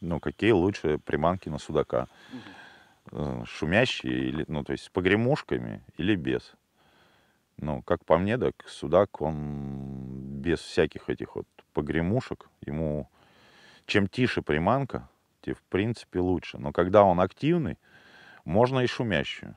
ну, какие лучше приманки на судака. Угу. Шумящие, или, ну, то есть с погремушками или без. Ну, как по мне, так судак, он без всяких этих вот погремушек, ему чем тише приманка, те в принципе лучше. Но когда он активный, можно и шумящую.